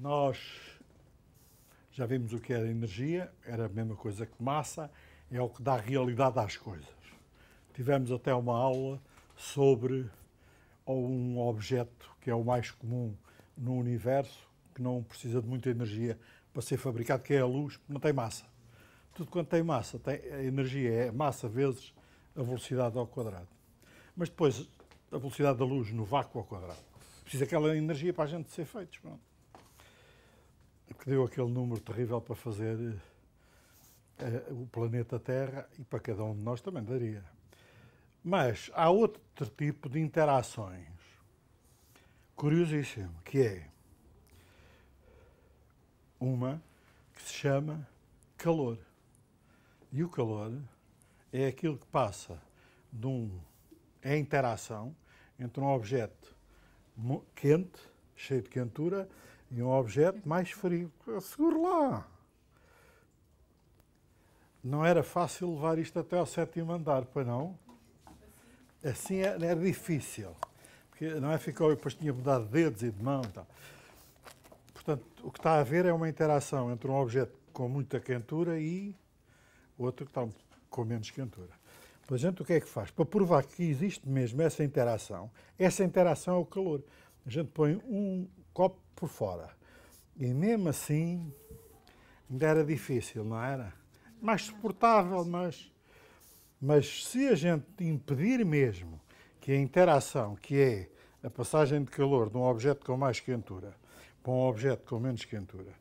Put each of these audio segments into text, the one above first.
Nós já vimos o que era energia, era a mesma coisa que massa, é o que dá realidade às coisas. Tivemos até uma aula sobre um objeto que é o mais comum no universo, que não precisa de muita energia para ser fabricado, que é a luz, não tem massa. Tudo quanto tem massa, tem energia, é massa vezes a velocidade ao quadrado. Mas depois, a velocidade da luz no vácuo ao quadrado. Precisa aquela energia para a gente ser feitos. Pronto que deu aquele número terrível para fazer uh, o planeta Terra e para cada um de nós também daria. Mas há outro tipo de interações, curiosíssimo, que é uma que se chama calor. E o calor é aquilo que passa de um. é a interação entre um objeto quente, cheio de quentura, e um objeto mais frio. segura lá. Não era fácil levar isto até ao sétimo andar, pois não? Assim era, é, era é difícil. Porque não é ficou, depois tinha mudado de dedos e de mão e tal. Portanto, o que está a ver é uma interação entre um objeto com muita quentura e outro que está com menos quentura. Para a gente, o que é que faz? Para provar que existe mesmo essa interação, essa interação é o calor. A gente põe um, copo por fora. E mesmo assim, ainda era difícil, não era? Mais suportável, mas. Mas se a gente impedir mesmo que a interação, que é a passagem de calor de um objeto com mais quentura para um objeto com menos quentura,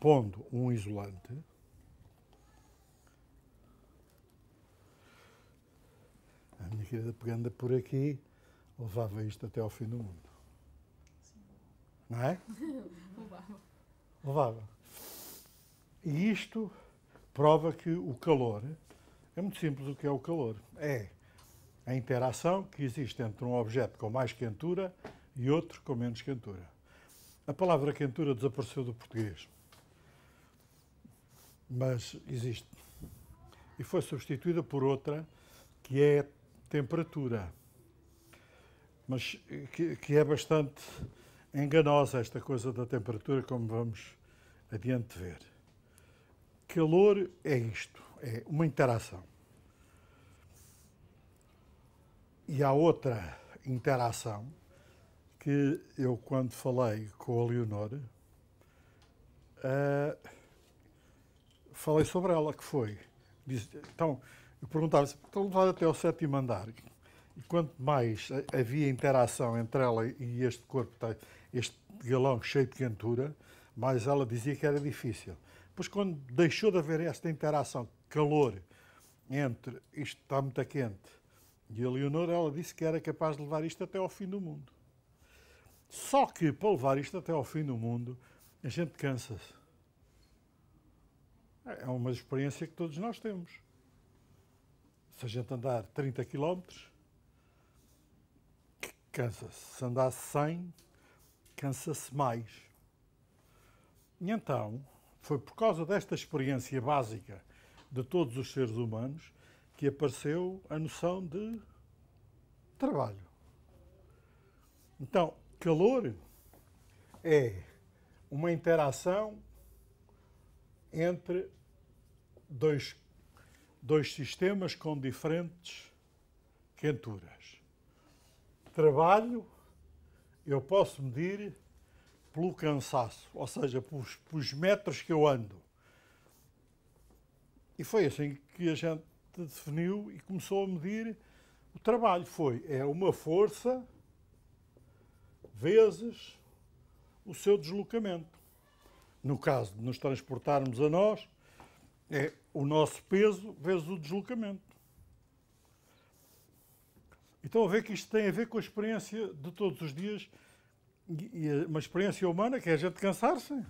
pondo um isolante, a minha querida pegando por aqui levava isto até ao fim do mundo. Não é? Louvável. E isto prova que o calor é muito simples o que é o calor. É a interação que existe entre um objeto com mais quentura e outro com menos quentura. A palavra quentura desapareceu do português, mas existe. E foi substituída por outra que é temperatura, mas que, que é bastante enganosa esta coisa da temperatura, como vamos adiante ver. Calor é isto, é uma interação. E há outra interação que eu, quando falei com a Leonor, uh, falei sobre ela, que foi. Diz, então, eu perguntava-se, então, estou levado até ao sétimo andar. E quanto mais havia interação entre ela e este corpo, tá? este galão cheio de quentura, mas ela dizia que era difícil. Pois quando deixou de haver esta interação calor entre isto está muito quente e a Leonor, ela disse que era capaz de levar isto até ao fim do mundo. Só que para levar isto até ao fim do mundo, a gente cansa-se. É uma experiência que todos nós temos. Se a gente andar 30 km, cansa-se. Se andar 100, cansa-se mais. E então, foi por causa desta experiência básica de todos os seres humanos que apareceu a noção de trabalho. Então, calor é uma interação entre dois, dois sistemas com diferentes quenturas. Trabalho eu posso medir pelo cansaço, ou seja, pelos, pelos metros que eu ando. E foi assim que a gente definiu e começou a medir o trabalho. Foi, é uma força vezes o seu deslocamento. No caso de nos transportarmos a nós, é o nosso peso vezes o deslocamento. Então, ver que isto tem a ver com a experiência de todos os dias, e, uma experiência humana que é a gente cansar-se.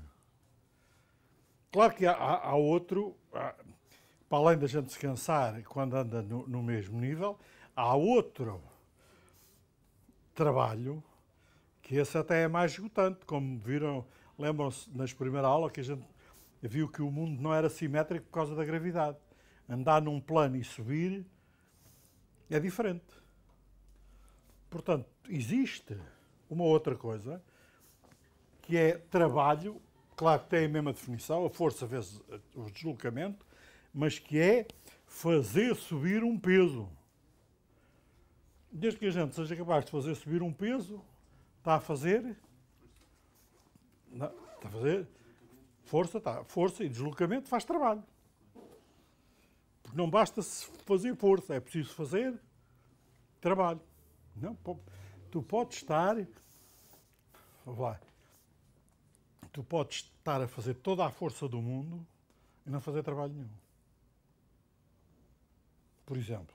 Claro que há, há, há outro, há, para além da gente se cansar quando anda no, no mesmo nível, há outro trabalho que esse até é mais esgotante, como viram, lembram-se nas primeiras aulas que a gente viu que o mundo não era simétrico por causa da gravidade. Andar num plano e subir é diferente. Portanto, existe uma outra coisa que é trabalho, claro que tem a mesma definição, a força vezes o deslocamento, mas que é fazer subir um peso. Desde que a gente seja capaz de fazer subir um peso, está a fazer. Não, está a fazer. Força, está, força e deslocamento faz trabalho. Porque não basta fazer força, é preciso fazer trabalho. Não, tu podes estar. Vai. Tu podes estar a fazer toda a força do mundo e não fazer trabalho nenhum. Por exemplo,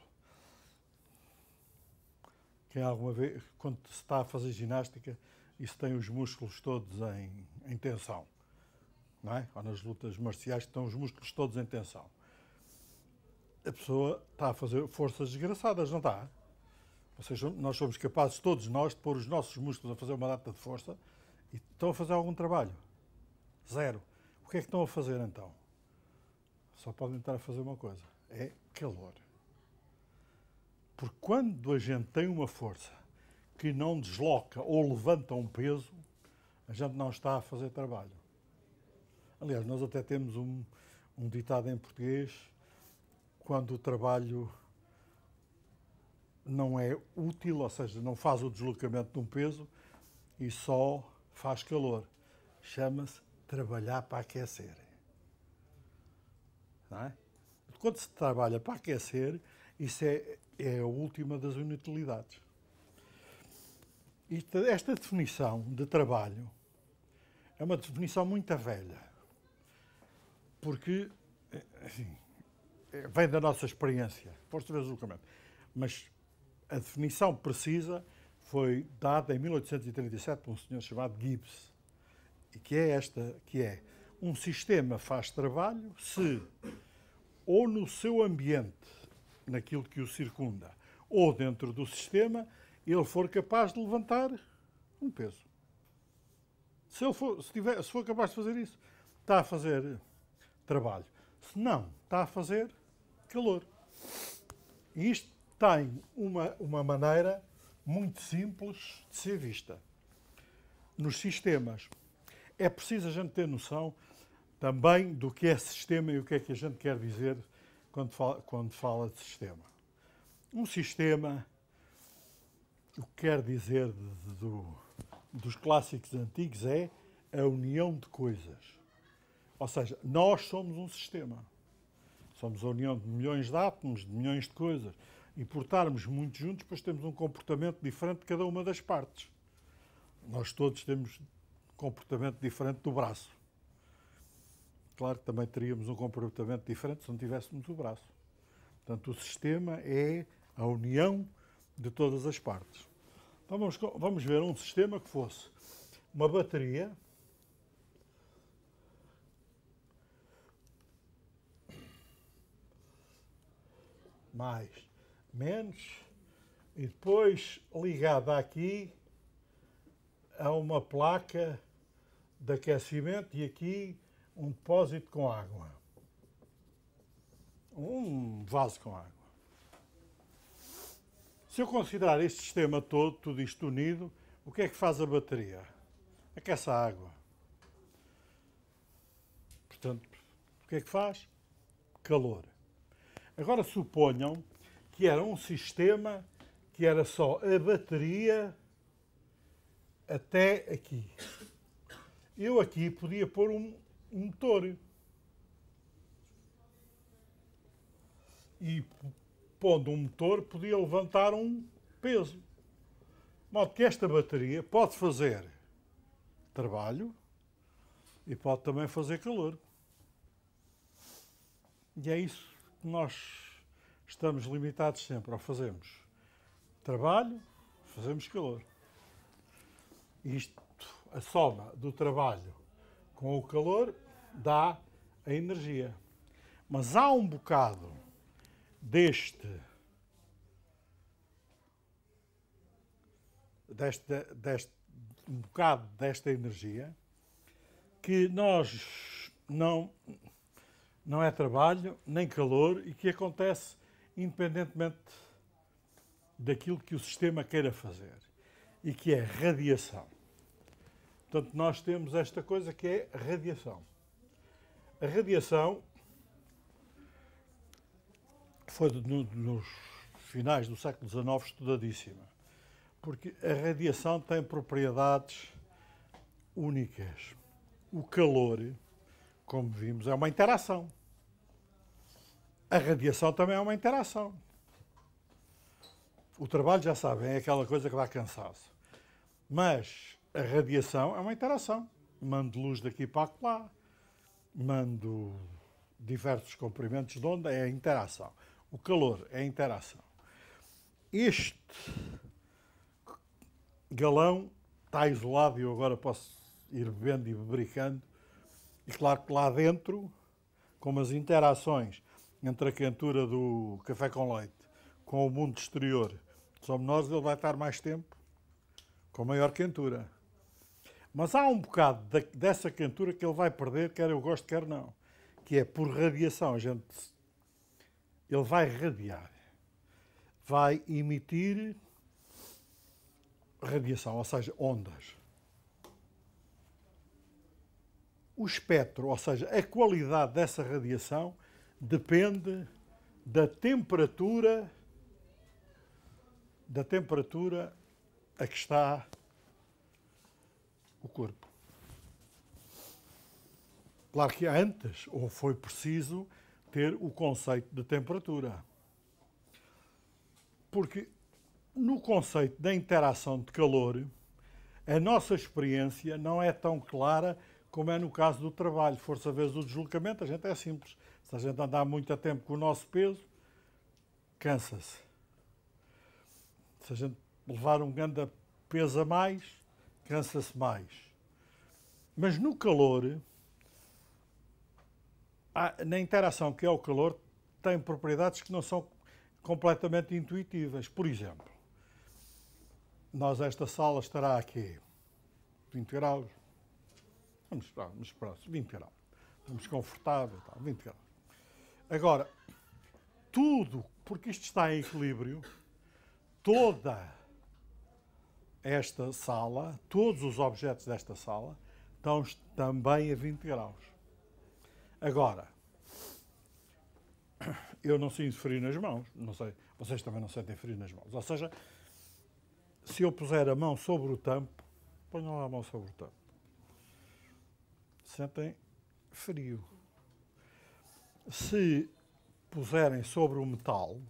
quem alguma vez, quando se está a fazer ginástica e se tem os músculos todos em, em tensão, não é? Ou nas lutas marciais estão os músculos todos em tensão. A pessoa está a fazer forças desgraçadas, não está? Ou seja, nós somos capazes, todos nós, de pôr os nossos músculos a fazer uma data de força e estão a fazer algum trabalho. Zero. O que é que estão a fazer então? Só podem estar a fazer uma coisa: é calor. Porque quando a gente tem uma força que não desloca ou levanta um peso, a gente não está a fazer trabalho. Aliás, nós até temos um, um ditado em português: quando o trabalho não é útil, ou seja, não faz o deslocamento de um peso e só faz calor. Chama-se trabalhar para aquecer. É? Quando se trabalha para aquecer, isso é, é a última das inutilidades. Esta, esta definição de trabalho é uma definição muito velha, porque eh, eh, vem da nossa experiência, força de deslocamento. Mas a definição precisa foi dada em 1837 por um senhor chamado Gibbs, e que é esta, que é um sistema faz trabalho se ou no seu ambiente, naquilo que o circunda, ou dentro do sistema, ele for capaz de levantar um peso. Se, ele for, se, tiver, se for capaz de fazer isso, está a fazer trabalho. Se não, está a fazer calor. E isto tem uma, uma maneira muito simples de ser vista. Nos sistemas, é preciso a gente ter noção também do que é sistema e o que é que a gente quer dizer quando fala, quando fala de sistema. Um sistema, o que quer dizer do, dos clássicos antigos é a união de coisas. Ou seja, nós somos um sistema. Somos a união de milhões de átomos, de milhões de coisas importarmos muito juntos, depois temos um comportamento diferente de cada uma das partes. Nós todos temos comportamento diferente do braço. Claro que também teríamos um comportamento diferente se não tivéssemos o braço. Portanto, o sistema é a união de todas as partes. Então vamos, vamos ver um sistema que fosse uma bateria mais menos, e depois ligada aqui a uma placa de aquecimento e aqui um depósito com água. Um vaso com água. Se eu considerar este sistema todo, tudo isto unido, o que é que faz a bateria? Aquece a água. Portanto, o que é que faz? Calor. Agora suponham que era um sistema que era só a bateria até aqui. Eu aqui podia pôr um, um motor. E pondo um motor, podia levantar um peso. De modo que esta bateria pode fazer trabalho e pode também fazer calor. E é isso que nós estamos limitados sempre ao fazemos trabalho, fazemos calor. Isto, a soma do trabalho com o calor dá a energia. Mas há um bocado deste deste, deste um bocado desta energia que nós não não é trabalho nem calor e que acontece independentemente daquilo que o sistema queira fazer, e que é radiação. Portanto, nós temos esta coisa que é radiação. A radiação foi no, nos finais do século XIX estudadíssima, porque a radiação tem propriedades únicas. O calor, como vimos, é uma interação. A radiação também é uma interação. O trabalho, já sabem, é aquela coisa que dá cansaço. Mas a radiação é uma interação. Mando luz daqui para lá, mando diversos comprimentos de onda, é a interação. O calor é a interação. Este galão está isolado e eu agora posso ir bebendo e bebricando. E claro que lá dentro, como as interações entre a cantura do Café com Leite com o mundo exterior dos menores, ele vai estar mais tempo com maior cantura. Mas há um bocado de, dessa cantura que ele vai perder, quer eu gosto, quer não, que é por radiação. A gente, ele vai radiar, vai emitir radiação, ou seja, ondas. O espectro, ou seja, a qualidade dessa radiação, depende da temperatura da temperatura a que está o corpo. Claro que antes, ou foi preciso, ter o conceito de temperatura. Porque no conceito da interação de calor, a nossa experiência não é tão clara como é no caso do trabalho. Força vezes o deslocamento, a gente é simples. Se a gente andar muito a tempo com o nosso peso, cansa-se. Se a gente levar um grande peso a mais, cansa-se mais. Mas no calor, na interação que é o calor, tem propriedades que não são completamente intuitivas. Por exemplo, nós esta sala estará aqui 20 graus, vamos esperar, vamos esperar 20 graus, estamos confortáveis, 20 graus. Agora, tudo, porque isto está em equilíbrio, toda esta sala, todos os objetos desta sala, estão também a 20 graus. Agora, eu não sinto frio nas mãos, não sei, vocês também não sentem frio nas mãos. Ou seja, se eu puser a mão sobre o tampo, ponham lá a mão sobre o tampo. Sentem frio se puserem sobre o metal,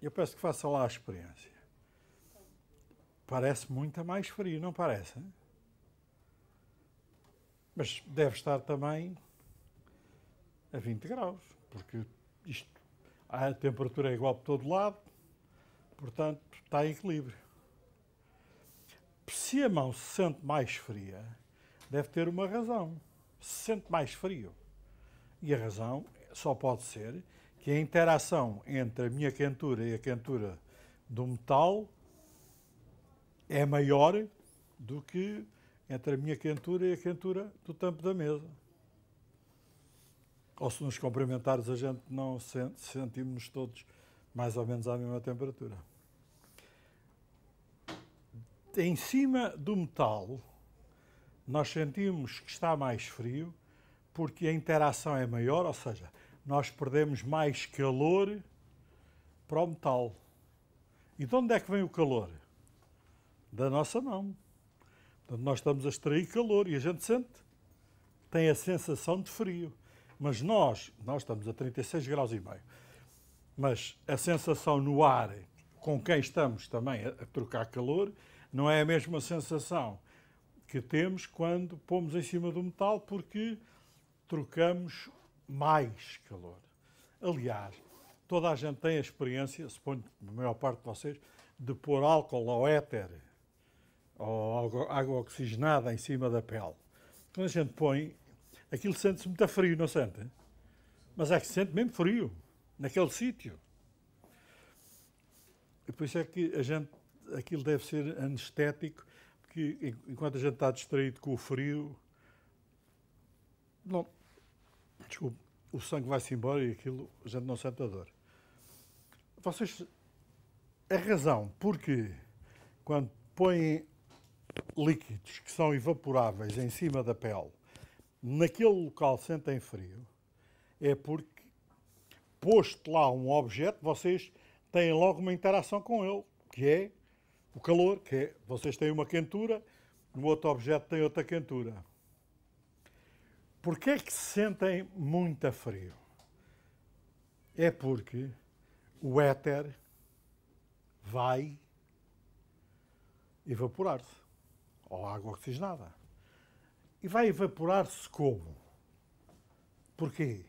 eu peço que façam lá a experiência. Parece muito mais frio, não parece? Hein? Mas deve estar também a 20 graus, porque isto, a temperatura é igual por todo lado, portanto está em equilíbrio. Se a mão se sente mais fria, deve ter uma razão. Se sente mais frio. E a razão só pode ser que a interação entre a minha quentura e a quentura do metal é maior do que entre a minha quentura e a quentura do tampo da mesa. Ou se nos complementares a gente não sente, sentimos todos mais ou menos à mesma temperatura. Em cima do metal, nós sentimos que está mais frio porque a interação é maior, ou seja, nós perdemos mais calor para o metal. E de onde é que vem o calor? Da nossa mão. Portanto, nós estamos a extrair calor e a gente sente, tem a sensação de frio. Mas nós, nós estamos a 36 graus e meio, mas a sensação no ar com quem estamos também a, a trocar calor não é a mesma sensação que temos quando pomos em cima do metal, porque trocamos mais calor. Aliás, toda a gente tem a experiência, suponho que a maior parte de vocês, de pôr álcool ou éter ou água oxigenada em cima da pele. Quando a gente põe, aquilo sente-se muito frio, não sente? Mas é que sente mesmo frio, naquele sítio. E por isso é que a gente, aquilo deve ser anestético, porque enquanto a gente está distraído com o frio, não, desculpe, o sangue vai-se embora e aquilo a gente não sente a dor. Vocês. A razão porque quando põem líquidos que são evaporáveis em cima da pele, naquele local sentem frio, é porque posto lá um objeto, vocês têm logo uma interação com ele, que é o calor, que é vocês têm uma quentura, no outro objeto tem outra quentura. Por que é que sentem muito frio? É porque o éter vai evaporar-se, ou água oxigenada. E vai evaporar-se como? Porquê?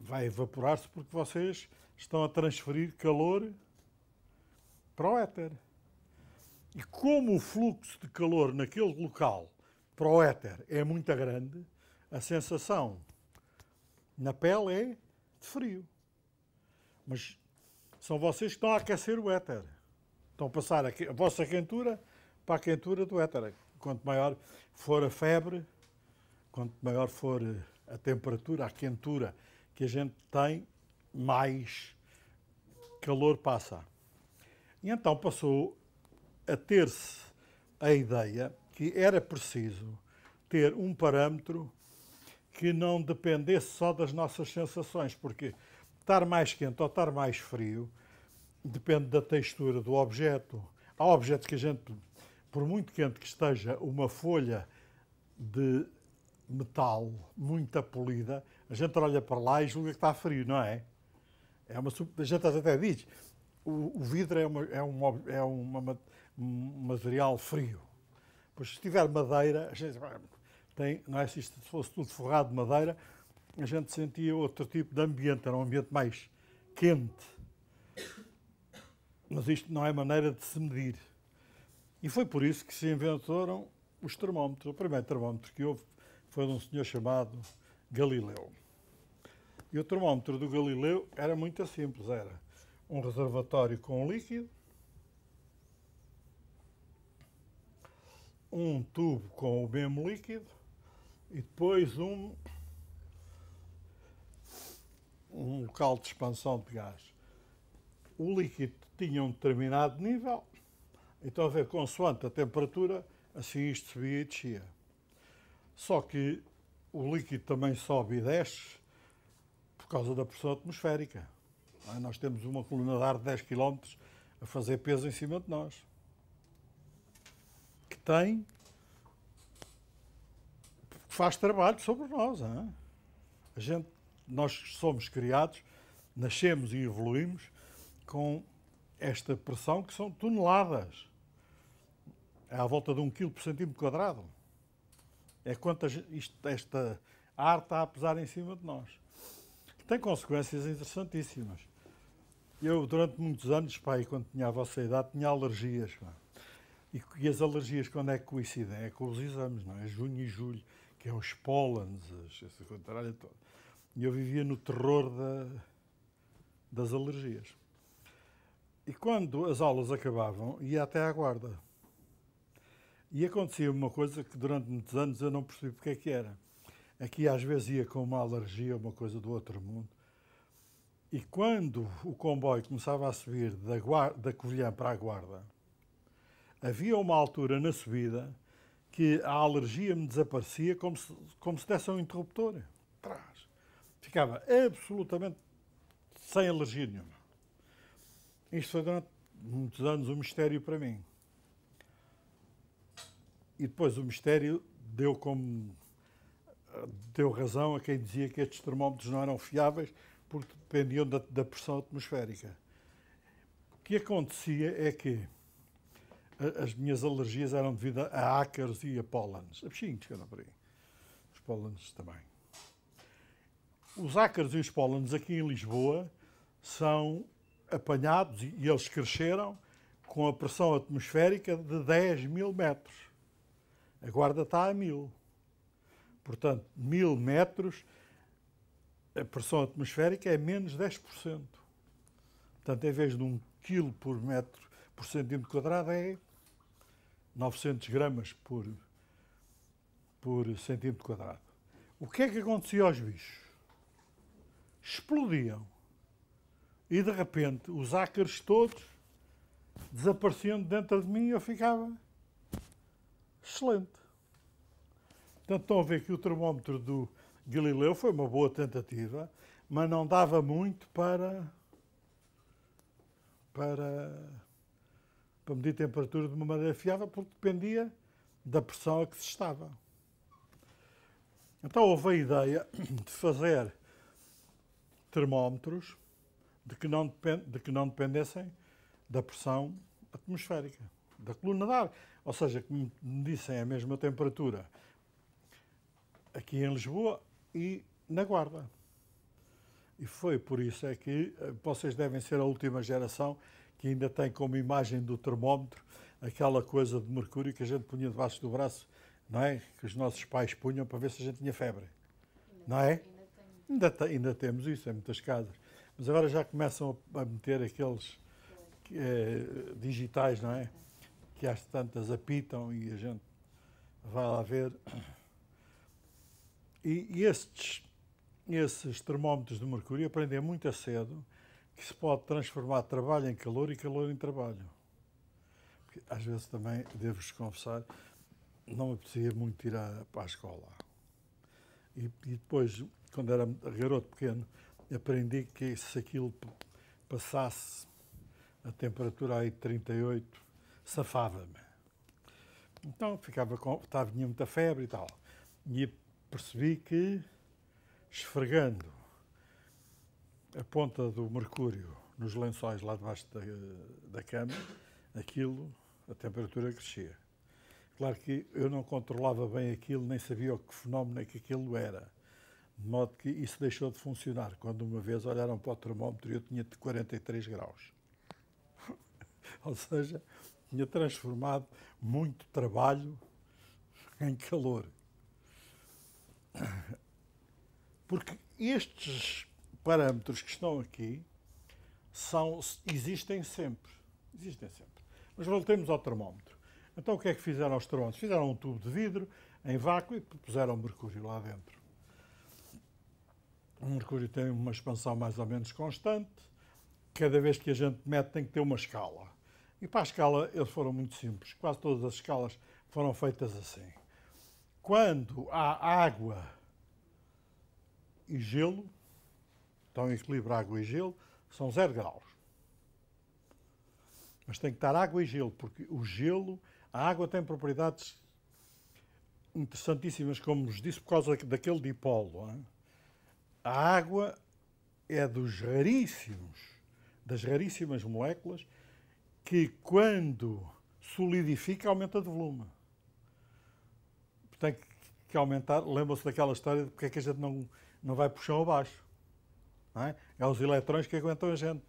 Vai evaporar-se porque vocês estão a transferir calor para o éter. E como o fluxo de calor naquele local para o éter é muito grande, a sensação na pele é de frio. Mas são vocês que estão a aquecer o éter. Estão a passar a, a vossa quentura para a quentura do éter. Quanto maior for a febre, quanto maior for a temperatura, a quentura que a gente tem, mais calor passa. E então passou a ter-se a ideia que era preciso ter um parâmetro que não dependesse só das nossas sensações, porque estar mais quente ou estar mais frio depende da textura do objeto. Há objetos que a gente, por muito quente que esteja, uma folha de metal muito polida, a gente olha para lá e julga que está frio, não é? é uma, a gente até diz, o, o vidro é, uma, é, é uma, um material frio. Pois se tiver madeira, a gente tem, não é? Se isto fosse tudo forrado de madeira, a gente sentia outro tipo de ambiente, era um ambiente mais quente. Mas isto não é maneira de se medir. E foi por isso que se inventaram os termómetros. O primeiro termómetro que houve foi de um senhor chamado Galileu. E o termómetro do Galileu era muito simples, era um reservatório com líquido um tubo com o mesmo líquido e depois um, um local de expansão de gás. O líquido tinha um determinado nível, então a ver consoante a temperatura, assim isto subia e descia. Só que o líquido também sobe e desce por causa da pressão atmosférica. É? Nós temos uma coluna de ar de 10 km a fazer peso em cima de nós tem, faz trabalho sobre nós. Hein? A gente, nós somos criados, nascemos e evoluímos com esta pressão que são toneladas. É à volta de um quilo por centímetro quadrado. É quanto isto, esta ar está a pesar em cima de nós. Tem consequências interessantíssimas. Eu, durante muitos anos, pai, quando tinha a vossa idade, tinha alergias. E, e, as alergias quando é que coincidem? É com os exames, não é? Junho e julho, que é os pólenes, essa contrária toda. E eu vivia no terror da, das alergias. E quando as aulas acabavam, ia até à guarda. E acontecia uma coisa que durante muitos anos eu não percebi porque é que era. Aqui é às vezes ia com uma alergia, uma coisa do outro mundo. E quando o comboio começava a subir da, guarda, da Covilhã para a Guarda, Havia uma altura na subida que a alergia me desaparecia como se, como se desse um interruptor. Trás. Ficava absolutamente sem alergia nenhuma. Isto foi durante muitos anos um mistério para mim. E depois o mistério deu como deu razão a quem dizia que estes termómetros não eram fiáveis porque dependiam da, da pressão atmosférica. O que acontecia é que as minhas alergias eram devido a ácaros e a pólenes, a bichinhos que andam por aí. Os pólenes também. Os ácaros e os pólenes aqui em Lisboa são apanhados e eles cresceram com a pressão atmosférica de 10 mil metros. A guarda está a mil. Portanto, mil metros, a pressão atmosférica é menos 10%. Portanto, em vez de um quilo por metro por centímetro quadrado, é 900 gramas por, por centímetro quadrado. O que é que acontecia aos bichos? Explodiam. E de repente os ácaros todos desapareciam dentro de mim e eu ficava excelente. Portanto, estão a ver que o termómetro do Galileu foi uma boa tentativa, mas não dava muito para. para para medir temperatura de uma maneira fiável, porque dependia da pressão a que se estava. Então houve a ideia de fazer termómetros de que não, depend, de que não dependessem da pressão atmosférica, da coluna de ar. Ou seja, que medissem a mesma temperatura aqui em Lisboa e na Guarda. E foi por isso é que eh, vocês devem ser a última geração que ainda tem como imagem do termómetro aquela coisa de mercúrio que a gente punha debaixo do braço, não é? Que os nossos pais punham para ver se a gente tinha febre. Ainda não é? Ainda, ainda, ainda temos isso em muitas casas. Mas agora já começam a meter aqueles é, digitais, não é? Que às tantas apitam e a gente vai lá ver. E, e estes, esses termómetros de mercúrio aprendem muito cedo que se pode transformar trabalho em calor e calor em trabalho. Porque às vezes também, devo-vos confessar, não me apetecia muito ir à, para a escola. E, e, depois, quando era garoto pequeno, aprendi que se aquilo passasse a temperatura aí de 38, safava-me. Então ficava com, estava, tinha muita febre e tal. E percebi que esfregando a ponta do mercúrio nos lençóis lá debaixo da, da cama, aquilo, a temperatura crescia. Claro que eu não controlava bem aquilo, nem sabia o que fenómeno é que aquilo era. De modo que isso deixou de funcionar. Quando uma vez olharam para o termómetro e eu tinha 43 graus. Ou seja, tinha transformado muito trabalho em calor. Porque estes parâmetros que estão aqui são, existem sempre. Existem sempre. Mas voltemos ao termómetro. Então o que é que fizeram os termómetros? Fizeram um tubo de vidro em vácuo e puseram mercúrio lá dentro. O mercúrio tem uma expansão mais ou menos constante. Cada vez que a gente mete tem que ter uma escala. E para a escala eles foram muito simples. Quase todas as escalas foram feitas assim. Quando há água e gelo, estão em equilíbrio água e gelo, são zero graus. Mas tem que estar água e gelo, porque o gelo, a água tem propriedades interessantíssimas, como vos disse, por causa daquele dipolo. Hein? A água é dos raríssimos, das raríssimas moléculas que, quando solidifica, aumenta de volume. Tem que aumentar. lembra se daquela história de porque é que a gente não, não vai puxar o baixo abaixo. É? é os eletrões que aguentam a gente.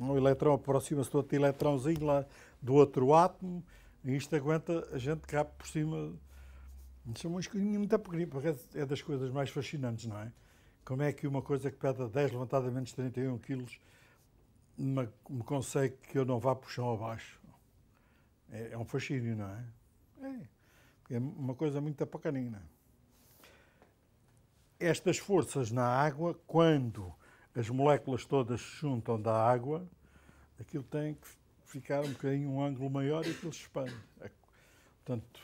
Um eletrão aproxima-se do outro eletrãozinho lá do outro átomo e isto aguenta a gente cá por cima. Isso é uma escolinha muito pequenina, porque é das coisas mais fascinantes, não é? Como é que uma coisa que pesa 10 levantada menos 31 quilos me, me consegue que eu não vá para o chão abaixo? É, é um fascínio, não é? É, é uma coisa muito pequenina. É? Estas forças na água, quando as moléculas todas se juntam da água, aquilo tem que ficar um bocadinho um ângulo maior e aquilo se expande. É portanto,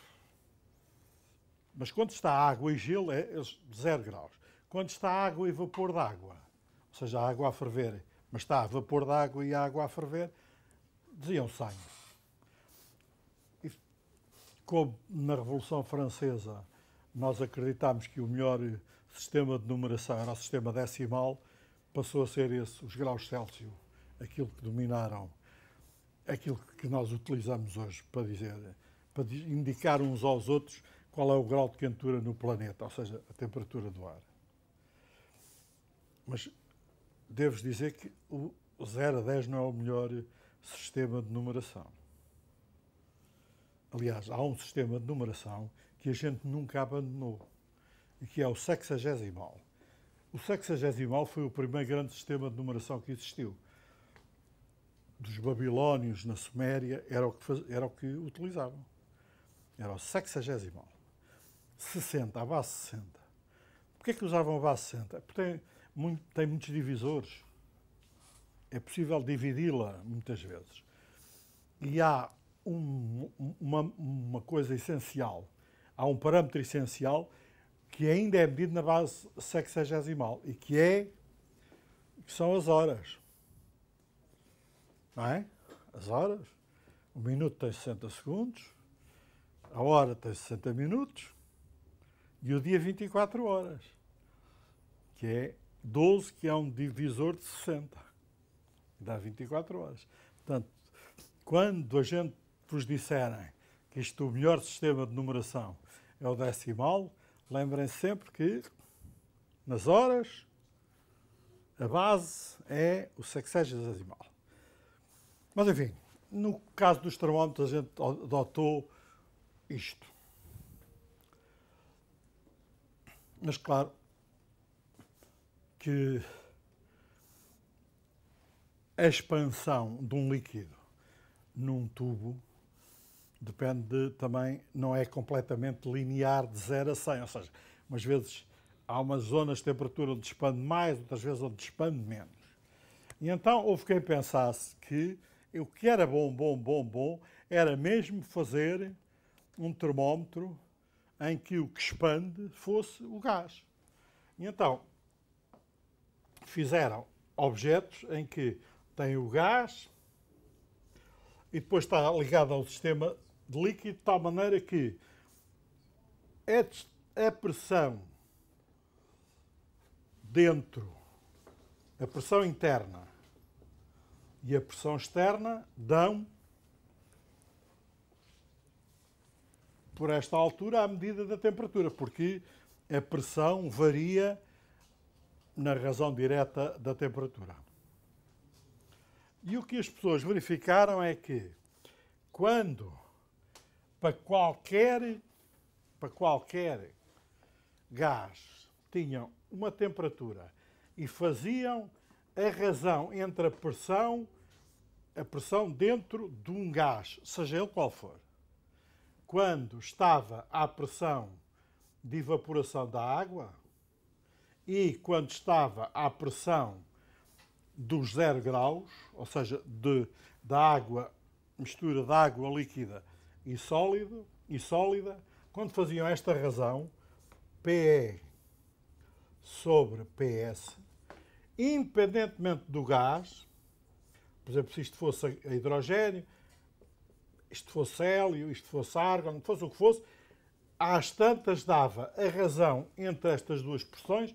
mas quando está água e gelo é zero graus. Quando está água e vapor d'água, ou seja, a água a ferver, mas está a vapor d'água e a água a ferver, diziam sangue. E como na Revolução Francesa nós acreditámos que o melhor sistema de numeração era o sistema decimal, passou a ser esse, os graus Celsius, aquilo que dominaram, aquilo que nós utilizamos hoje para dizer, para indicar uns aos outros qual é o grau de quentura no planeta, ou seja, a temperatura do ar. Mas devo dizer que o 0 a 10 não é o melhor sistema de numeração. Aliás, há um sistema de numeração que a gente nunca abandonou, e que é o sexagesimal. O sexagesimal foi o primeiro grande sistema de numeração que existiu. Dos babilónios na Suméria era o que, faz, era o que utilizavam. Era o sexagesimal. 60, a base 60. Porquê é que usavam a base 60? Porque tem, muito, tem muitos divisores. É possível dividi-la muitas vezes. E há um, uma, uma coisa essencial. Há um parâmetro essencial que ainda é medido na base sexagesimal e que é que são as horas. Não é? As horas. O minuto tem 60 segundos, a hora tem 60 minutos e o dia 24 horas, que é 12, que é um divisor de 60, dá 24 horas. Portanto, quando a gente vos disserem que isto é o melhor sistema de numeração é o decimal, Lembrem-se sempre que, nas horas, a base é o sexagesimal. Mas, enfim, no caso dos termómetros, a gente adotou isto. Mas, claro, que a expansão de um líquido num tubo depende de, também, não é completamente linear de 0 a 100, ou seja, umas vezes há umas zonas de temperatura onde expande mais, outras vezes onde expande menos. E então houve quem pensasse que o que era bom, bom, bom, bom, era mesmo fazer um termómetro em que o que expande fosse o gás. E então fizeram objetos em que tem o gás e depois está ligado ao sistema de líquido de tal maneira que a é é pressão dentro, a pressão interna e a pressão externa dão, por esta altura, a medida da temperatura, porque a pressão varia na razão direta da temperatura. E o que as pessoas verificaram é que, quando para qualquer, para qualquer gás tinham uma temperatura e faziam a razão entre a pressão, a pressão dentro de um gás, seja ele qual for. Quando estava à pressão de evaporação da água e quando estava à pressão dos zero graus, ou seja, de, da água, mistura de água líquida e, sólido, e sólida quando faziam esta razão PE sobre PS, independentemente do gás, por exemplo, se isto fosse hidrogênio, isto fosse hélio, isto fosse argon, fosse o que fosse, às tantas dava a razão entre estas duas pressões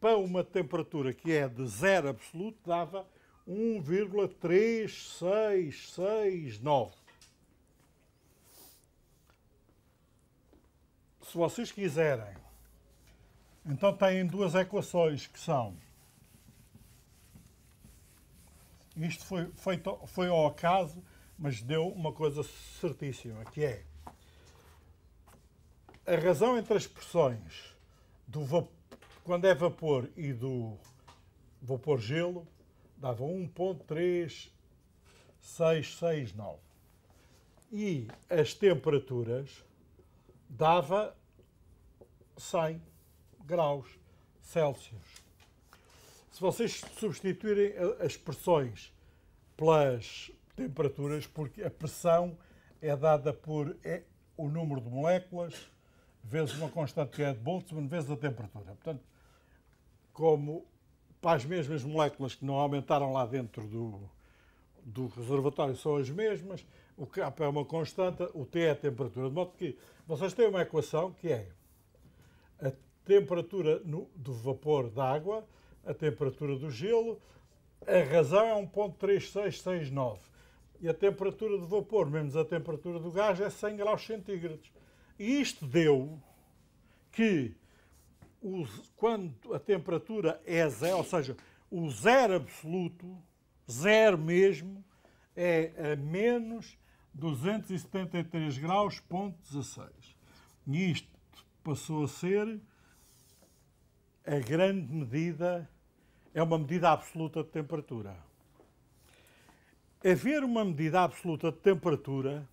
para uma temperatura que é de zero absoluto, dava 1,3669. se vocês quiserem, então têm duas equações que são. Isto foi, feito, foi ao acaso, mas deu uma coisa certíssima, que é a razão entre as pressões do vapor, quando é vapor e do vapor gelo dava 1.3669 e as temperaturas dava 100 graus Celsius. Se vocês substituírem as pressões pelas temperaturas, porque a pressão é dada por é, o número de moléculas vezes uma constante que é de Boltzmann vezes a temperatura. Portanto, como para as mesmas moléculas que não aumentaram lá dentro do, do reservatório são as mesmas, o K é uma constante, o T é a temperatura. De modo que vocês têm uma equação que é a temperatura no, do vapor d'água, a temperatura do gelo, a razão é 1.3669 e a temperatura do vapor menos a temperatura do gás é 100 graus centígrados. E isto deu que quando a temperatura é zero, ou seja, o zero absoluto, zero mesmo, é a menos 273 graus, ponto 16. E isto passou a ser a grande medida, é uma medida absoluta de temperatura. Haver uma medida absoluta de temperatura,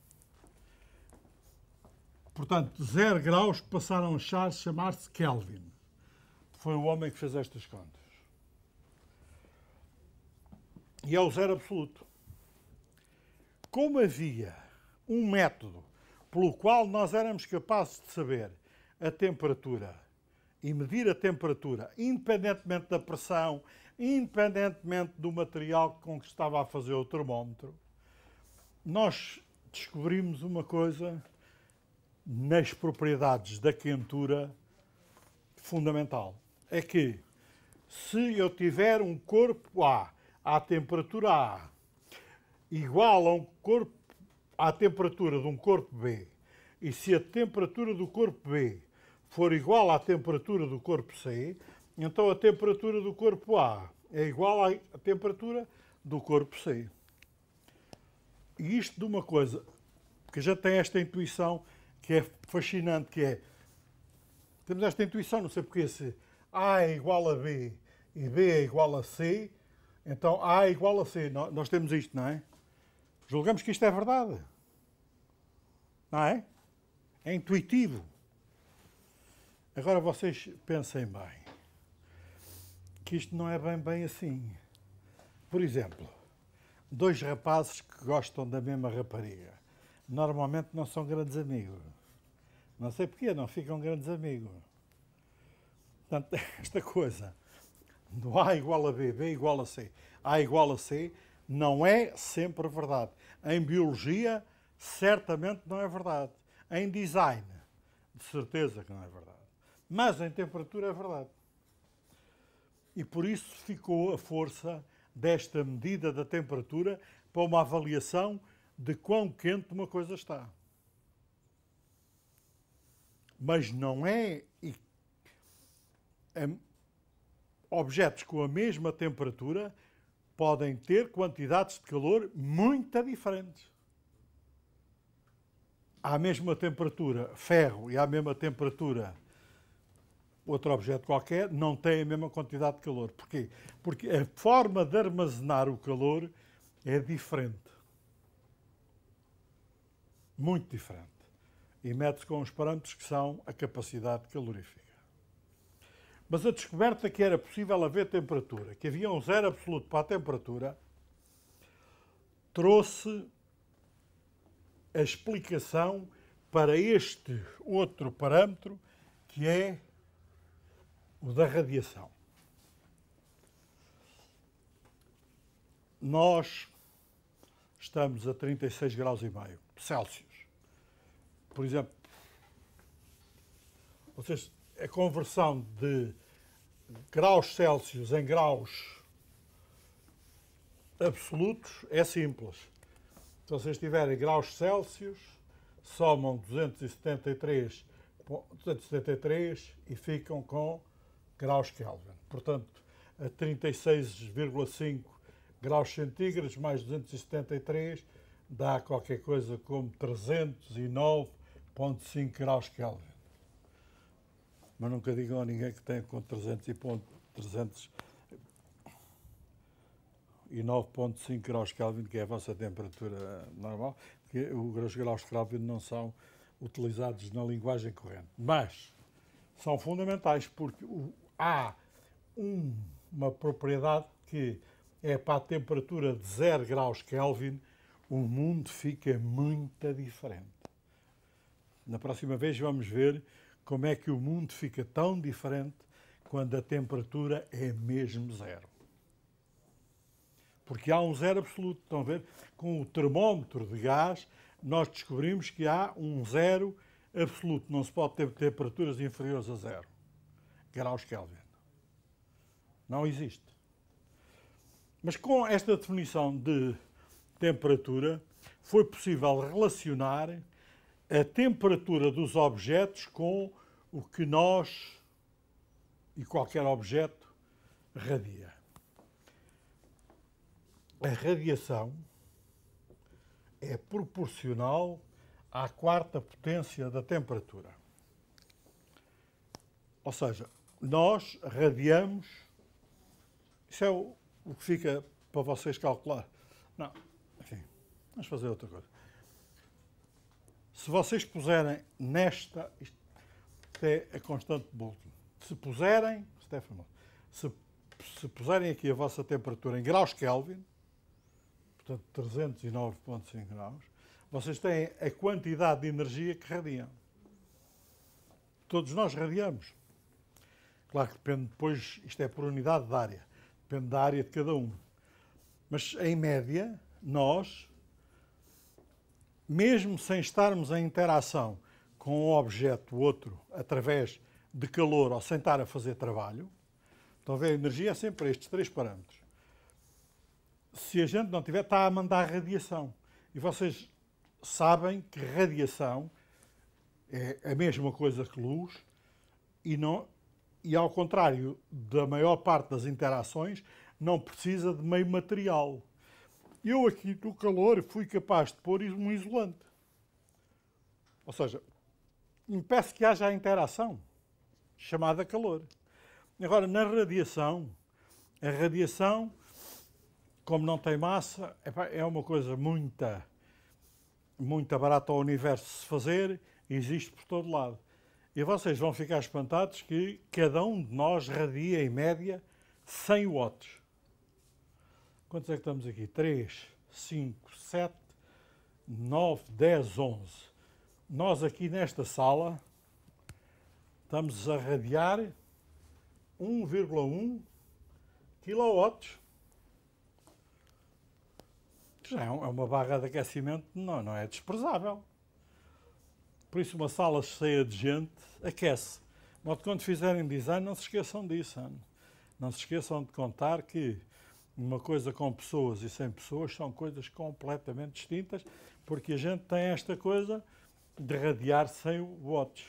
portanto, zero graus passaram a chamar-se Kelvin. Foi o homem que fez estas contas. E é o zero absoluto. Como havia um método pelo qual nós éramos capazes de saber a temperatura e medir a temperatura, independentemente da pressão, independentemente do material com que estava a fazer o termómetro, nós descobrimos uma coisa nas propriedades da quentura fundamental. É que se eu tiver um corpo A à temperatura A igual a um corpo à temperatura de um corpo B, e se a temperatura do corpo B for igual à temperatura do corpo C, então a temperatura do corpo A é igual à temperatura do corpo C. E isto de uma coisa, que já tem esta intuição que é fascinante, que é, temos esta intuição, não sei porque se A é igual a B e B é igual a C, então A é igual a C, nós temos isto, não é? Julgamos que isto é verdade, não é? É intuitivo. Agora vocês pensem bem que isto não é bem bem assim. Por exemplo, dois rapazes que gostam da mesma rapariga normalmente não são grandes amigos. Não sei porquê, não ficam grandes amigos. Portanto, esta coisa do A igual a B, B igual a C, A igual a C, não é sempre verdade. Em biologia, certamente não é verdade. Em design, de certeza que não é verdade mas em temperatura é verdade. E por isso ficou a força desta medida da temperatura para uma avaliação de quão quente uma coisa está. Mas não é, objetos com a mesma temperatura podem ter quantidades de calor muito diferentes. À mesma temperatura, ferro e à mesma temperatura, outro objeto qualquer, não tem a mesma quantidade de calor. Porquê? Porque a forma de armazenar o calor é diferente. Muito diferente. E mede-se com os parâmetros que são a capacidade calorífica. Mas a descoberta que era possível haver temperatura, que havia um zero absoluto para a temperatura, trouxe a explicação para este outro parâmetro que é o da radiação. Nós estamos a 36 graus e meio Celsius. Por exemplo, vocês, a conversão de graus Celsius em graus absolutos é simples. Se vocês tiverem graus Celsius, somam 273, 273 e ficam com graus Kelvin. Portanto, a 36,5 graus centígrados mais 273 dá qualquer coisa como 309,5 graus Kelvin. Mas nunca digam a ninguém que tem com 300 e 309,5 9.5 graus Kelvin, que é a vossa temperatura normal, porque os graus Kelvin não são utilizados na linguagem corrente. Mas são fundamentais porque há um, uma propriedade que é para a temperatura de 0 graus Kelvin, o mundo fica muito diferente. Na próxima vez vamos ver como é que o mundo fica tão diferente quando a temperatura é mesmo zero. Porque há um zero absoluto. Estão a ver? Com o termómetro de gás, nós descobrimos que há um zero absoluto. Não se pode ter temperaturas inferiores a zero graus Kelvin. Não existe. Mas com esta definição de temperatura, foi possível relacionar a temperatura dos objetos com o que nós e qualquer objeto radia. A radiação é proporcional à quarta potência da temperatura. Ou seja, nós radiamos. Isso é o, o que fica para vocês calcular. Não, enfim, vamos fazer outra coisa. Se vocês puserem nesta, isto é a constante de Boltzmann, se puserem, Stefano, se, se puserem aqui a vossa temperatura em graus Kelvin, portanto 309.5 graus, vocês têm a quantidade de energia que radiam. Todos nós radiamos. Claro que depende depois, isto é por unidade de área, depende da área de cada um. Mas, em média, nós, mesmo sem estarmos em interação com um objeto outro através de calor ou sem estar a fazer trabalho, então a a energia é sempre estes três parâmetros. Se a gente não tiver, está a mandar radiação. E vocês sabem que radiação é a mesma coisa que luz e não e, ao contrário da maior parte das interações, não precisa de meio material. Eu aqui no calor fui capaz de pôr um isolante. Ou seja, impeço que haja a interação, chamada calor. Agora, na radiação, a radiação, como não tem massa, é uma coisa muito, muito barata ao universo se fazer, existe por todo lado. E vocês vão ficar espantados que cada um de nós radia, em média, 100 watts. Quantos é que estamos aqui? 3, 5, 7, 9, 10, 11. Nós aqui nesta sala estamos a radiar 1,1 kW. Já é, é uma barra de aquecimento, não, não é desprezável. Por isso, uma sala cheia de gente aquece. De modo que, quando fizerem design, não se esqueçam disso. Hein? Não se esqueçam de contar que uma coisa com pessoas e sem pessoas são coisas completamente distintas, porque a gente tem esta coisa de radiar sem o watts.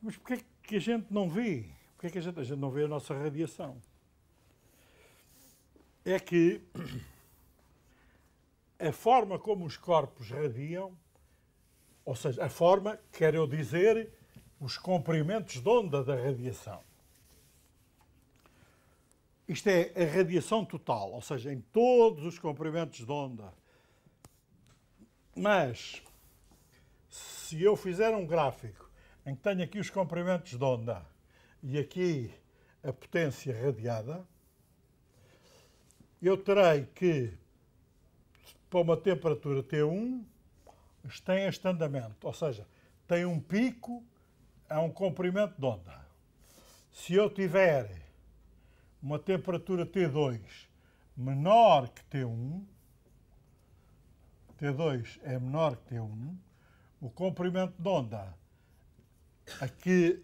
Mas porquê que a gente não vê? Porquê que a gente, a gente não vê a nossa radiação? É que a forma como os corpos radiam ou seja, a forma, quer eu dizer, os comprimentos de onda da radiação. Isto é a radiação total, ou seja, em todos os comprimentos de onda. Mas, se eu fizer um gráfico em que tenho aqui os comprimentos de onda e aqui a potência radiada, eu terei que, para uma temperatura T1, mas tem este andamento, ou seja, tem um pico a é um comprimento de onda. Se eu tiver uma temperatura T2 menor que T1, T2 é menor que T1, o comprimento de onda aqui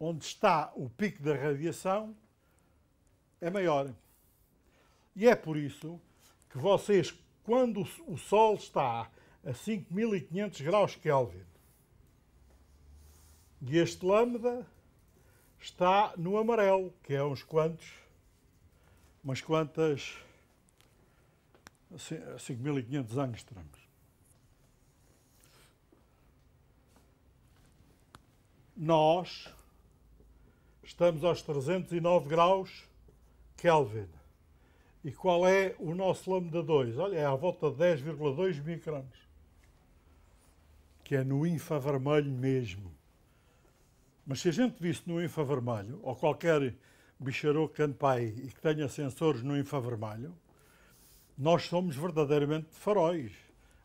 onde está o pico da radiação é maior. E é por isso que vocês quando o Sol está a 5.500 graus Kelvin e este lambda está no amarelo, que é uns quantos, umas quantas 5.500 angstroms. Nós estamos aos 309 graus Kelvin. E qual é o nosso lambda 2? Olha, é à volta de 10,2 micrômetros. Que é no infravermelho mesmo. Mas se a gente visse no infravermelho, ou qualquer bicharou que ande para aí e que tenha sensores no infravermelho, nós somos verdadeiramente faróis.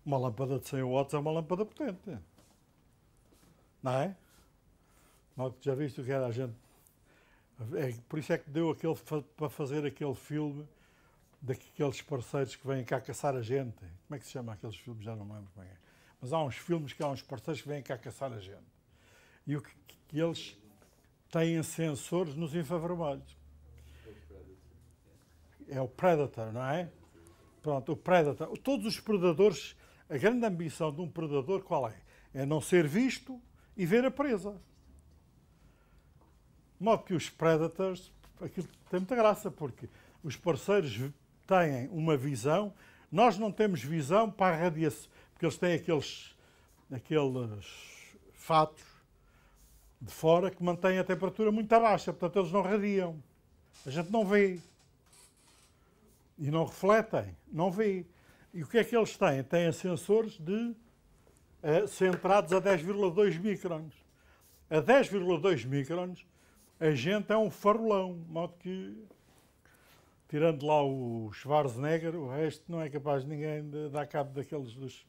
Uma lâmpada de 100 watts é uma lâmpada potente. Não é? Já viste o que era a gente. É, por isso é que deu aquele para fazer aquele filme daqueles parceiros que vêm cá caçar a gente. Como é que se chama aqueles filmes? Já não me lembro bem é, é. Mas há uns filmes que há uns parceiros que vêm cá caçar a gente. E o que, que eles têm sensores nos infravermelhos. É o Predator, não é? Pronto, o Predator. Todos os predadores, a grande ambição de um predador qual é? É não ser visto e ver a presa. De modo que os Predators, aquilo tem muita graça, porque os parceiros têm uma visão. Nós não temos visão para a radiação, porque eles têm aqueles, aqueles fatos de fora que mantêm a temperatura muito baixa, portanto eles não radiam. A gente não vê. E não refletem, não vê. E o que é que eles têm? Têm sensores de uh, centrados a 10,2 microns. A 10,2 microns, a gente é um farolão, de modo que tirando lá o Schwarzenegger, o resto não é capaz de ninguém de dar cabo daqueles dos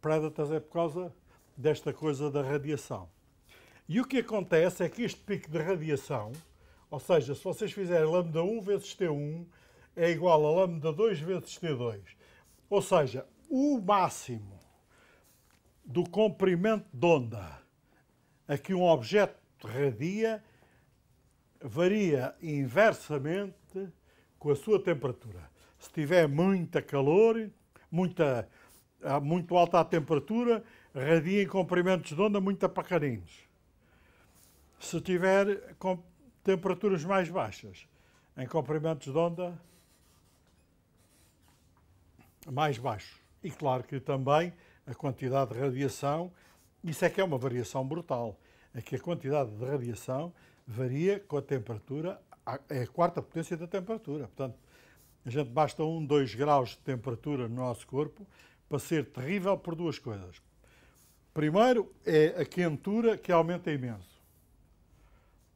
Predators, é por causa desta coisa da radiação. E o que acontece é que este pico de radiação, ou seja, se vocês fizerem lambda 1 vezes T1, é igual a lambda 2 vezes T2. Ou seja, o máximo do comprimento de onda a que um objeto radia varia inversamente com a sua temperatura. Se tiver muita calor, muita, ah, muito alta a temperatura, radia em comprimentos de onda muito pequeninos. Se tiver com temperaturas mais baixas, em comprimentos de onda mais baixos. E claro que também a quantidade de radiação, isso é que é uma variação brutal, é que a quantidade de radiação varia com a temperatura é a quarta potência da temperatura. Portanto, a gente basta 1, um, 2 graus de temperatura no nosso corpo para ser terrível por duas coisas. Primeiro é a quentura que aumenta imenso.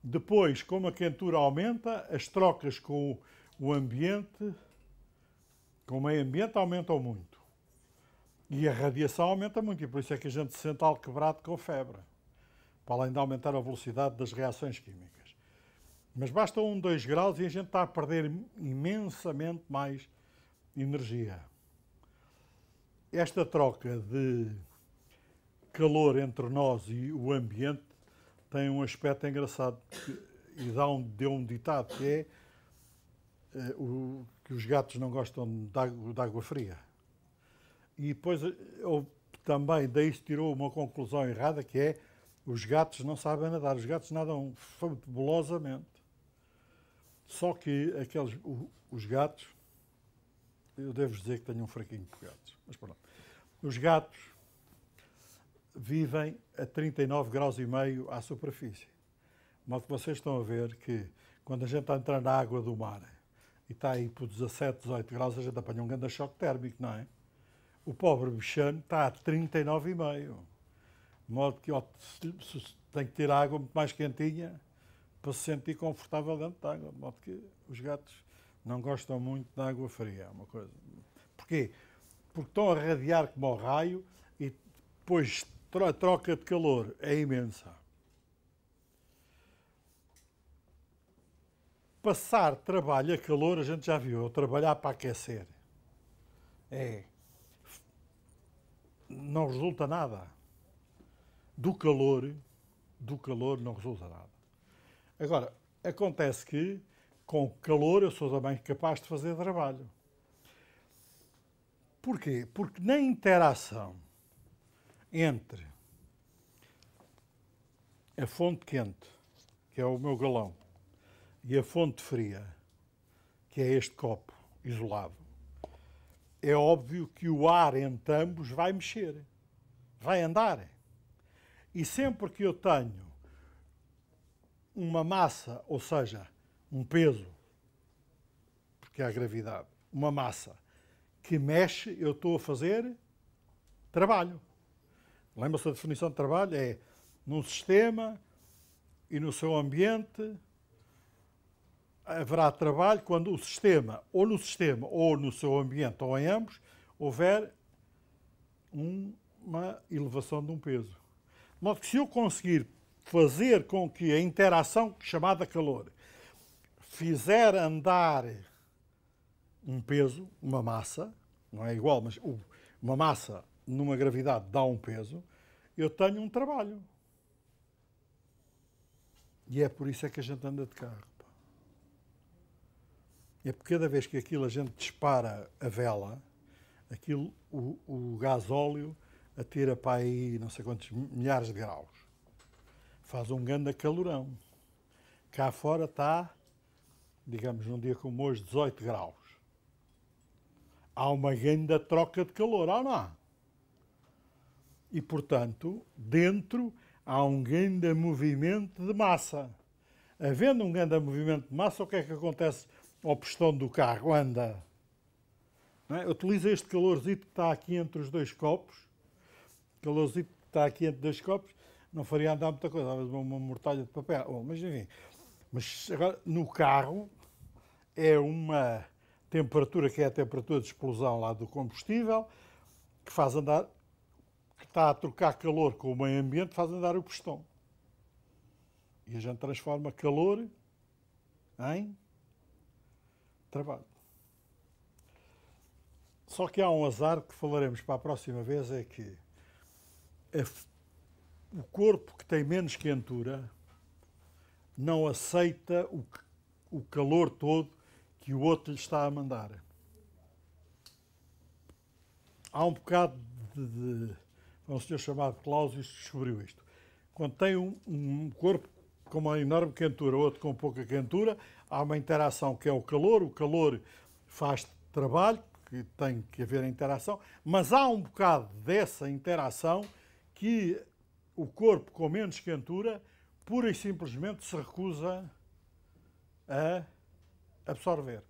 Depois, como a quentura aumenta, as trocas com o ambiente, com o meio ambiente, aumentam muito. E a radiação aumenta muito, e por isso é que a gente se sente algo quebrado com febre, para além de aumentar a velocidade das reações químicas. Mas basta um, dois graus e a gente está a perder imensamente mais energia. Esta troca de calor entre nós e o ambiente tem um aspecto engraçado que, e dá um, deu um ditado que é uh, o, que os gatos não gostam de água, de água fria. E depois eu, eh, também daí se tirou uma conclusão errada que é os gatos não sabem nadar, os gatos nadam fabulosamente. Só que aqueles, o, os gatos, eu devo dizer que tenho um fraquinho por gatos, mas pronto. Os gatos vivem a 39 graus e meio à superfície. Mas vocês estão a ver que quando a gente está a entrar na água do mar e está aí por 17, 18 graus, a gente apanha um grande choque térmico, não é? O pobre bichano está a 39,5. De modo que ó, tem que ter água muito mais quentinha para se sentir confortável dentro da água, de modo que os gatos não gostam muito da água fria, é uma coisa. Porquê? Porque estão a radiar como ao raio e depois a troca de calor é imensa. Passar trabalho a calor, a gente já viu, é trabalhar para aquecer. É. Não resulta nada. Do calor, do calor não resulta nada. Agora, acontece que com calor eu sou também capaz de fazer trabalho. Porquê? Porque na interação entre a fonte quente, que é o meu galão, e a fonte fria, que é este copo isolado, é óbvio que o ar entre ambos vai mexer, vai andar. E sempre que eu tenho uma massa, ou seja, um peso, porque é a gravidade, uma massa que mexe, eu estou a fazer trabalho. Lembra-se da definição de trabalho? É num sistema e no seu ambiente haverá trabalho quando o sistema, ou no sistema, ou no seu ambiente, ou em ambos, houver um, uma elevação de um peso. De modo que se eu conseguir fazer com que a interação chamada calor fizer andar um peso, uma massa, não é igual, mas uma massa numa gravidade dá um peso, eu tenho um trabalho. E é por isso é que a gente anda de carro. É porque cada vez que aquilo a gente dispara a vela, aquilo, o, o gás óleo atira para aí não sei quantos milhares de graus faz um grande calorão. Cá fora está, digamos, num dia como hoje, 18 graus. Há uma grande troca de calor, ou não? E, portanto, dentro há um grande movimento de massa. Havendo um grande movimento de massa, o que é que acontece ao pistão do carro? Anda. É? Utiliza este calorzito que está aqui entre os dois copos, calorzito que está aqui entre dois copos, não faria andar muita coisa, talvez uma, mortalha de papel. Bom, mas enfim. Mas agora, no carro, é uma temperatura que é a temperatura de explosão lá do combustível, que faz andar, que está a trocar calor com o meio ambiente, faz andar o pistão. E a gente transforma calor em trabalho. Só que há um azar que falaremos para a próxima vez, é que a o corpo que tem menos quentura não aceita o, o calor todo que o outro lhe está a mandar. Há um bocado de. de um senhor chamado Clausius descobriu isto. Quando tem um, um corpo com uma enorme quentura, outro com pouca quentura, há uma interação que é o calor, o calor faz trabalho, que tem que haver interação, mas há um bocado dessa interação que o corpo com menos quentura pura e simplesmente se recusa a absorver.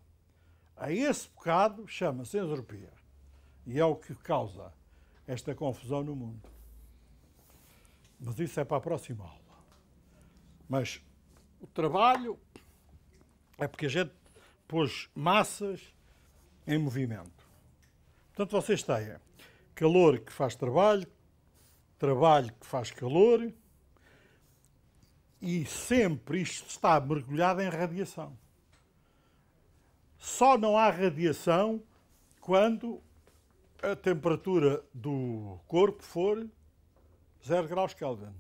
A esse pecado chama-se entropia e é o que causa esta confusão no mundo. Mas isso é para a próxima aula. Mas o trabalho é porque a gente pôs massas em movimento. Portanto, vocês têm calor que faz trabalho, trabalho que faz calor e sempre isto está mergulhado em radiação. Só não há radiação quando a temperatura do corpo for 0 graus Kelvin.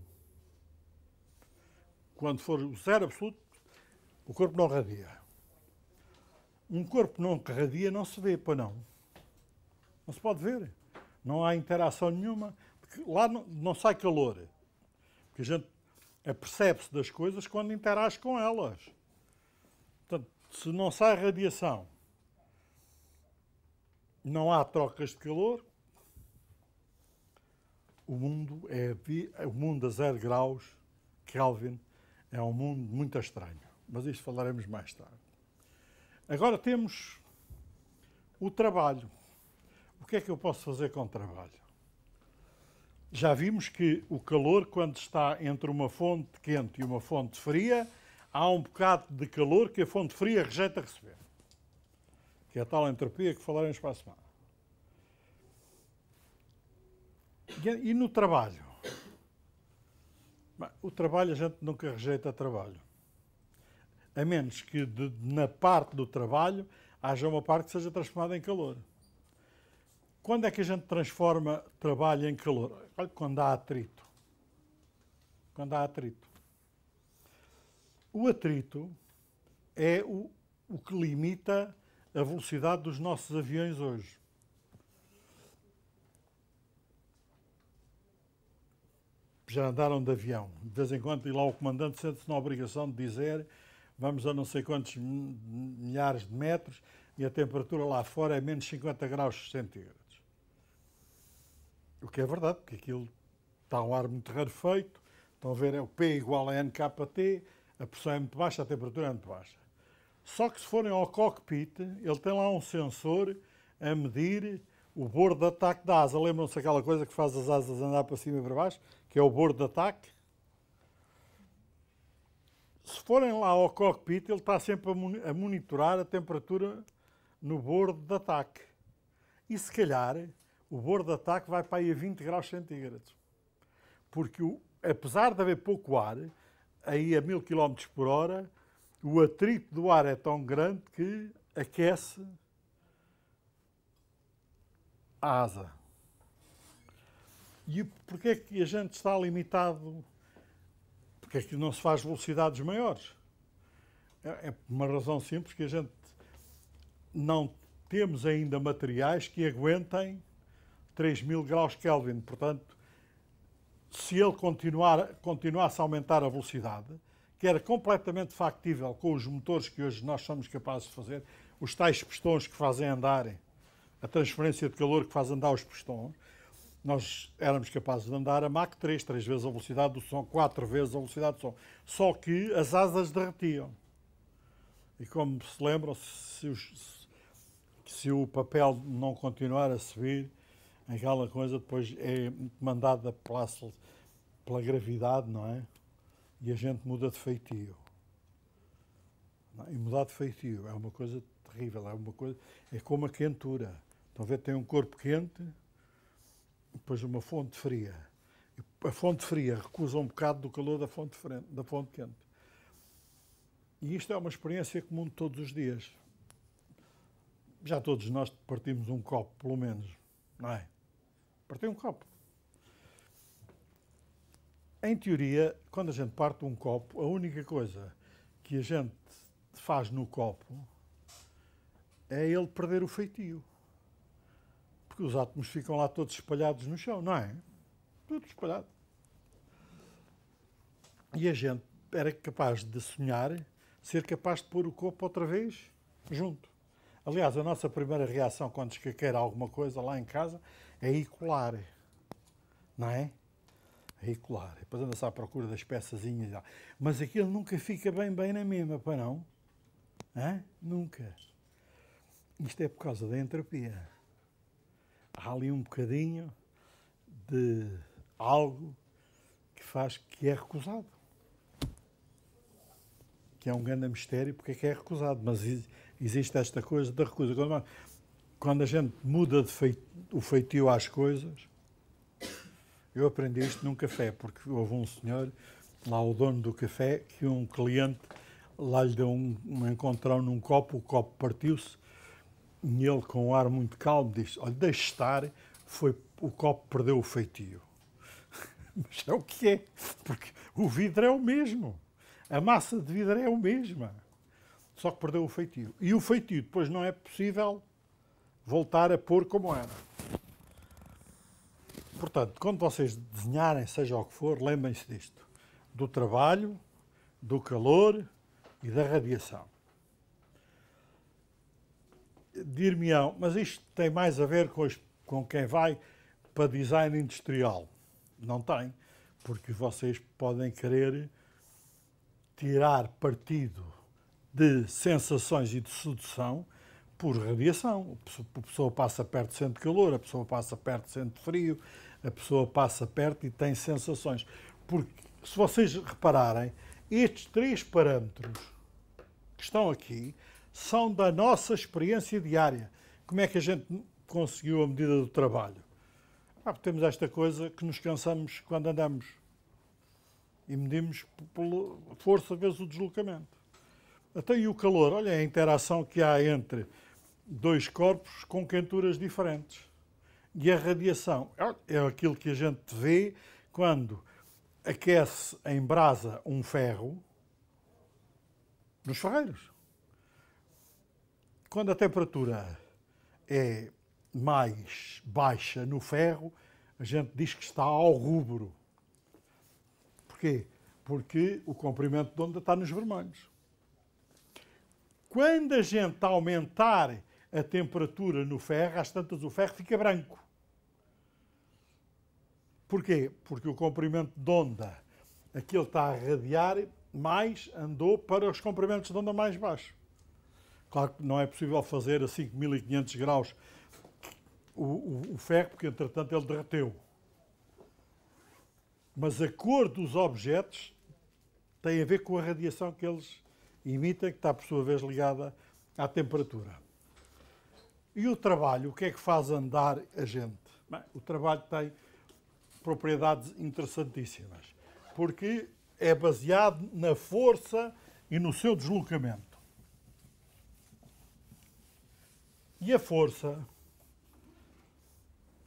Quando for o zero absoluto, o corpo não radia. Um corpo não que radia não se vê, pois não. Não se pode ver. Não há interação nenhuma lá não, não sai calor. Porque a gente apercebe-se das coisas quando interage com elas. Portanto, se não sai radiação, não há trocas de calor, o mundo é o mundo a zero graus, Kelvin, é um mundo muito estranho. Mas isto falaremos mais tarde. Agora temos o trabalho. O que é que eu posso fazer com o trabalho? Já vimos que o calor, quando está entre uma fonte quente e uma fonte fria, há um bocado de calor que a fonte fria rejeita receber. Que é a tal entropia que falaremos para a semana. E no trabalho? o trabalho, a gente nunca rejeita trabalho. A menos que de, na parte do trabalho haja uma parte que seja transformada em calor. Quando é que a gente transforma trabalho em calor? Quando há atrito. Quando há atrito. O atrito é o, o que limita a velocidade dos nossos aviões hoje. Já andaram de avião. De vez em quando, e lá o comandante sente-se na obrigação de dizer vamos a não sei quantos milhares de metros e a temperatura lá fora é menos 50 graus centígrados. O que é verdade, porque aquilo está um ar muito rarefeito. Estão a ver, é o P igual a NKT, a pressão é muito baixa, a temperatura é muito baixa. Só que se forem ao cockpit, ele tem lá um sensor a medir o bordo de ataque da asa. Lembram-se aquela coisa que faz as asas andar para cima e para baixo, que é o bordo de ataque? Se forem lá ao cockpit, ele está sempre a monitorar a temperatura no bordo de ataque. E se calhar o bordo de ataque vai para aí a 20 graus centígrados. Porque, o, apesar de haver pouco ar, aí a 1000 km por hora, o atrito do ar é tão grande que aquece a asa. E porquê é que a gente está limitado? Porque é que não se faz velocidades maiores. É, é uma razão simples que a gente não temos ainda materiais que aguentem 3.000 graus Kelvin. Portanto, se ele continuar, continuasse a aumentar a velocidade, que era completamente factível com os motores que hoje nós somos capazes de fazer, os tais pistões que fazem andarem, a transferência de calor que faz andar os pistões, nós éramos capazes de andar a Mach 3, 3 vezes a velocidade do som, 4 vezes a velocidade do som. Só que as asas derretiam. E como se lembram, se, se o papel não continuar a subir, aquela coisa depois é mandada pela, pela gravidade, não é? E a gente muda de feitio. É? E mudar de feitio é uma coisa terrível, é uma coisa. É como a quentura. Estão a ver? Tem um corpo quente, depois uma fonte fria. A fonte fria recusa um bocado do calor da fonte, frente, da fonte quente. E isto é uma experiência comum todos os dias. Já todos nós partimos um copo, pelo menos, não é? Partei um copo. Em teoria, quando a gente parte um copo, a única coisa que a gente faz no copo é ele perder o feitio. Porque os átomos ficam lá todos espalhados no chão, não é? Tudo espalhado. E a gente era capaz de sonhar ser capaz de pôr o copo outra vez junto. Aliás, a nossa primeira reação quando escaqueira alguma coisa lá em casa é colar, não é? É colar, Depois anda-se à procura das peçazinhas. Mas aquilo nunca fica bem, bem na mesma, para não? Hã? Nunca. Isto é por causa da entropia. Há ali um bocadinho de algo que faz que é recusado. Que é um grande mistério porque é que é recusado. Mas existe esta coisa da recusa quando a gente muda feitio, o feitio às coisas, eu aprendi isto num café, porque houve um senhor, lá o dono do café, que um cliente lá lhe deu um, um encontrão num copo, o copo partiu-se, e ele, com um ar muito calmo, disse: Olha, deixe estar, foi, o copo perdeu o feitio. Mas é o que é, porque o vidro é o mesmo, a massa de vidro é a mesma, só que perdeu o feitio. E o feitio depois não é possível voltar a pôr como era. Portanto, quando vocês desenharem, seja o que for, lembrem-se disto: do trabalho, do calor e da radiação. Dir-me-ão, mas isto tem mais a ver com, com quem vai para design industrial. Não tem, porque vocês podem querer tirar partido de sensações e de sedução por radiação. A pessoa passa perto sente calor, a pessoa passa perto sente frio, a pessoa passa perto e tem sensações. Porque, se vocês repararem, estes três parâmetros que estão aqui são da nossa experiência diária. Como é que a gente conseguiu a medida do trabalho? Ah, temos esta coisa que nos cansamos quando andamos e medimos pela força vezes o deslocamento. Até e o calor, olha a interação que há entre dois corpos com quenturas diferentes. E a radiação é aquilo que a gente vê quando aquece em brasa um ferro nos ferreiros. Quando a temperatura é mais baixa no ferro, a gente diz que está ao rubro. Porquê? Porque o comprimento de onda está nos vermelhos. Quando a gente aumentar a temperatura no ferro, às tantas o ferro fica branco. Porquê? Porque o comprimento de onda a que ele está a radiar mais andou para os comprimentos de onda mais baixos. Claro que não é possível fazer a 5.500 graus o, o, o ferro, porque entretanto ele derreteu. Mas a cor dos objetos tem a ver com a radiação que eles emitem, que está por sua vez ligada à temperatura. E o trabalho, o que é que faz andar a gente? Bem, o trabalho tem propriedades interessantíssimas, porque é baseado na força e no seu deslocamento. E a força,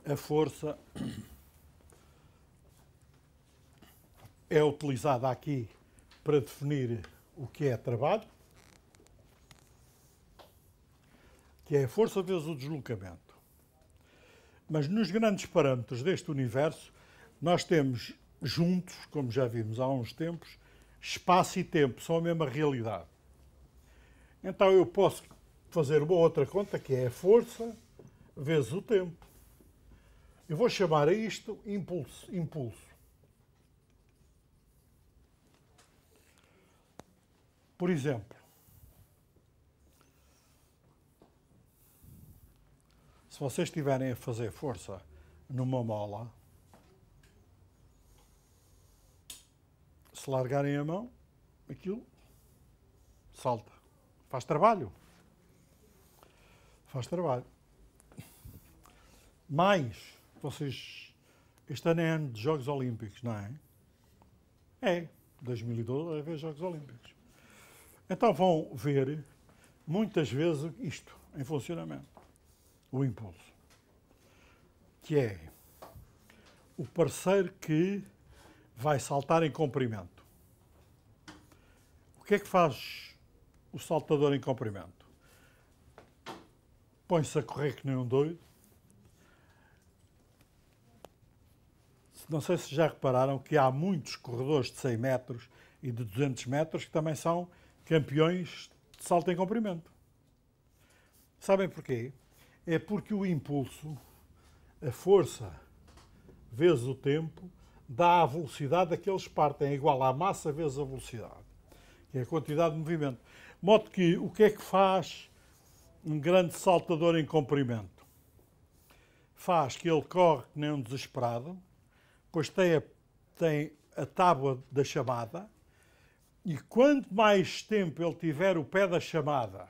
a força é utilizada aqui para definir o que é trabalho, que é a força vezes o deslocamento. Mas nos grandes parâmetros deste universo, nós temos juntos, como já vimos há uns tempos, espaço e tempo, são a mesma realidade. Então eu posso fazer uma outra conta que é a força vezes o tempo. Eu vou chamar a isto impulso. impulso. Por exemplo, se vocês estiverem a fazer força numa mola, se largarem a mão, aquilo salta. Faz trabalho. Faz trabalho. Mais, vocês. Este ano é ano de Jogos Olímpicos, não é? É, 2012 haver Jogos Olímpicos. Então vão ver muitas vezes isto em funcionamento o impulso, que é o parceiro que vai saltar em comprimento. O que é que faz o saltador em comprimento? Põe-se a correr que nem um doido. Não sei se já repararam que há muitos corredores de 100 metros e de 200 metros que também são campeões de salto em comprimento. Sabem porquê? é porque o impulso, a força, vezes o tempo, dá a velocidade a que eles partem, é igual à massa vezes a velocidade, que é a quantidade de movimento. De modo que o que é que faz um grande saltador em comprimento? Faz que ele corre que nem um desesperado, pois tem a, tem a tábua da chamada, e quanto mais tempo ele tiver o pé da chamada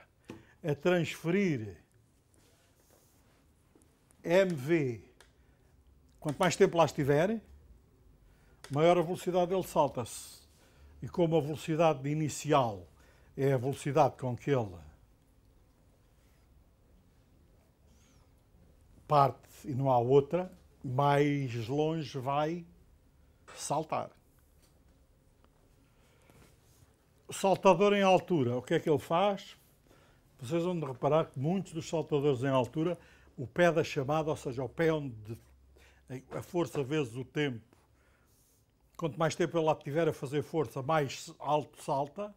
a transferir MV, quanto mais tempo lá estiver, maior a velocidade ele salta-se. E como a velocidade inicial é a velocidade com que ele parte e não há outra, mais longe vai saltar. O saltador em altura, o que é que ele faz? Vocês vão reparar que muitos dos saltadores em altura o pé da chamada, ou seja, o pé onde a força vezes o tempo. Quanto mais tempo ele lá tiver a fazer força, mais alto salta.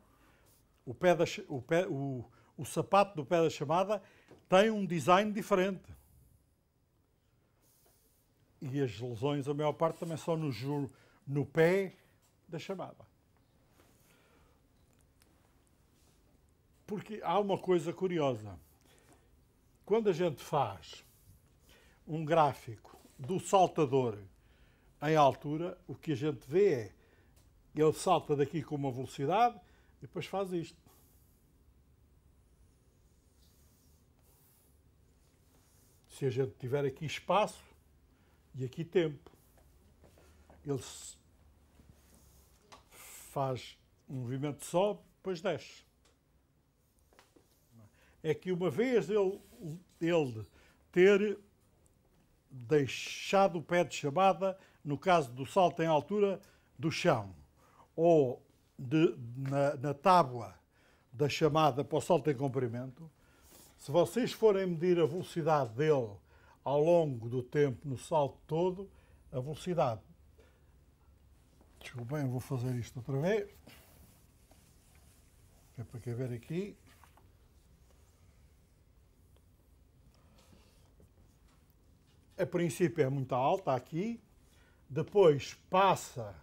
O, pé da, o, pé, o, o sapato do pé da chamada tem um design diferente. E as lesões, a maior parte, também são no, no pé da chamada. Porque há uma coisa curiosa. Quando a gente faz um gráfico do saltador em altura, o que a gente vê é ele salta daqui com uma velocidade e depois faz isto. Se a gente tiver aqui espaço e aqui tempo, ele faz um movimento sobe, depois desce. É que uma vez ele ele ter deixado o pé de chamada no caso do salto em altura do chão ou de, na, na tábua da chamada para o salto em comprimento, se vocês forem medir a velocidade dele ao longo do tempo no salto todo, a velocidade. Desculpem, vou fazer isto outra vez. É para caber aqui. a princípio é muito alta aqui, depois passa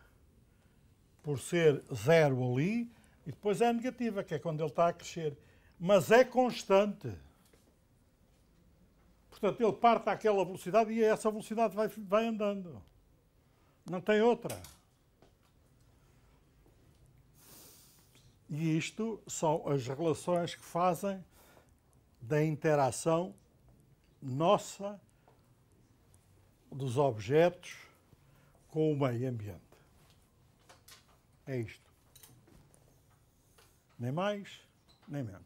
por ser zero ali e depois é negativa, que é quando ele está a crescer. Mas é constante. Portanto, ele parte àquela velocidade e é essa velocidade vai, vai andando. Não tem outra. E isto são as relações que fazem da interação nossa dos objetos com o meio ambiente. É isto. Nem mais, nem menos.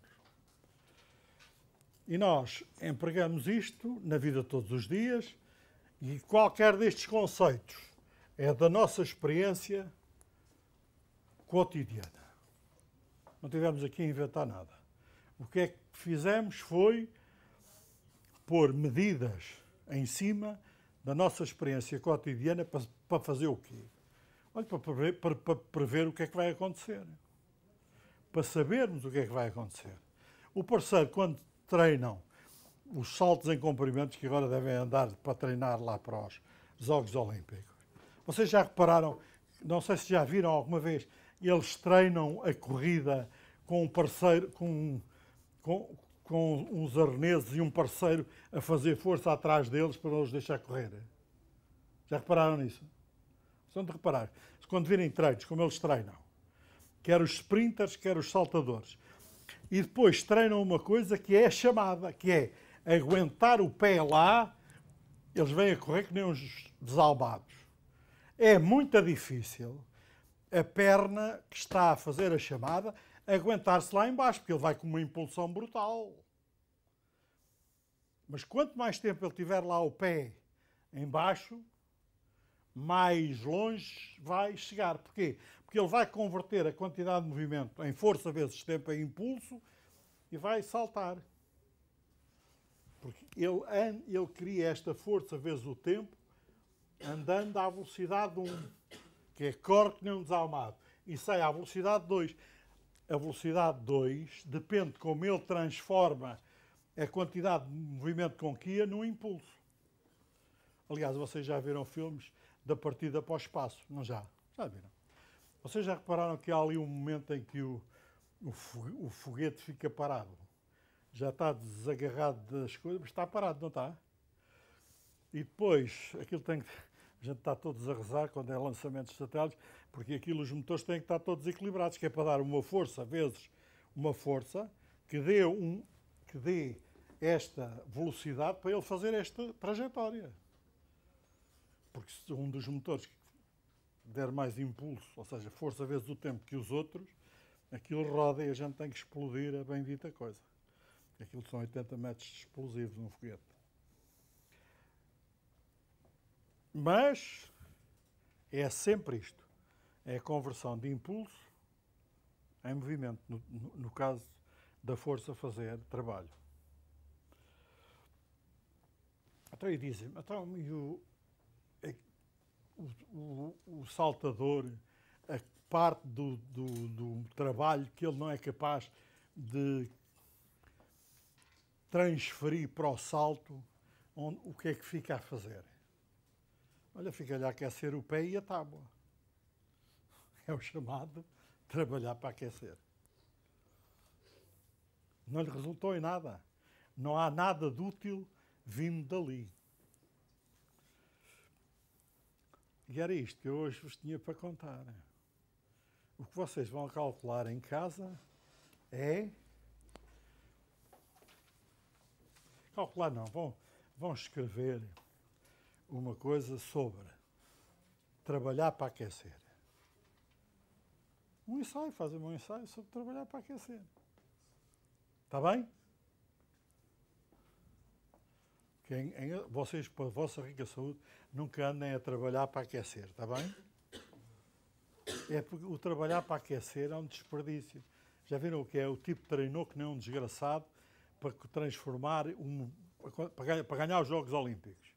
E nós empregamos isto na vida todos os dias e qualquer destes conceitos é da nossa experiência cotidiana. Não tivemos aqui a inventar nada. O que é que fizemos foi pôr medidas em cima da nossa experiência cotidiana para, para fazer o quê? Olha, para prever, para, para prever o que é que vai acontecer. Para sabermos o que é que vai acontecer. O parceiro, quando treinam os saltos em comprimentos que agora devem andar para treinar lá para os Jogos Olímpicos, vocês já repararam, não sei se já viram alguma vez, eles treinam a corrida com um parceiro, com, com, com uns arneses e um parceiro a fazer força atrás deles para não os deixar correr. Já repararam nisso? São de reparar. Quando virem treinos, como eles treinam, quer os sprinters, quer os saltadores, e depois treinam uma coisa que é chamada, que é aguentar o pé lá, eles vêm a correr que nem uns desalbados. É muito difícil a perna que está a fazer a chamada aguentar-se lá embaixo, porque ele vai com uma impulsão brutal. Mas quanto mais tempo ele tiver lá o pé embaixo, mais longe vai chegar. Porquê? Porque ele vai converter a quantidade de movimento em força vezes tempo em impulso e vai saltar. Porque ele, ele cria esta força vezes o tempo andando à velocidade 1, que é corte nem um desalmado, e sai à velocidade 2 a velocidade 2 depende como ele transforma a quantidade de movimento com que num impulso. Aliás, vocês já viram filmes da partida para o espaço, não já? Já viram? Vocês já repararam que há ali um momento em que o, o, foguete fica parado? Já está desagarrado das coisas, mas está parado, não está? E depois, aquilo tem que a gente está todos a rezar quando é lançamento de satélites, porque aquilo os motores têm que estar todos equilibrados, que é para dar uma força vezes uma força que dê, um, que dê esta velocidade para ele fazer esta trajetória. Porque se um dos motores der mais impulso, ou seja, força vezes o tempo que os outros, aquilo roda e a gente tem que explodir a bendita coisa. Aquilo são 80 metros de explosivos num foguete. Mas é sempre isto: é a conversão de impulso em movimento, no, no caso da força fazer trabalho. Então, e dizem-me, então, e é o, o, o, saltador, a parte do, do, do trabalho que ele não é capaz de transferir para o salto, onde, o que é que fica a fazer? Olha, fica-lhe a aquecer o pé e a tábua. É o chamado trabalhar para aquecer. Não lhe resultou em nada. Não há nada de útil vindo dali. E era isto que eu hoje vos tinha para contar. O que vocês vão calcular em casa é. Calcular não, vão, vão escrever uma coisa sobre trabalhar para aquecer. Um ensaio, fazer um ensaio sobre trabalhar para aquecer. Está bem? em, vocês, para a vossa rica saúde, nunca andem a trabalhar para aquecer, está bem? É porque o trabalhar para aquecer é um desperdício. Já viram o que é? O tipo treinou que nem um desgraçado para transformar um, para ganhar os Jogos Olímpicos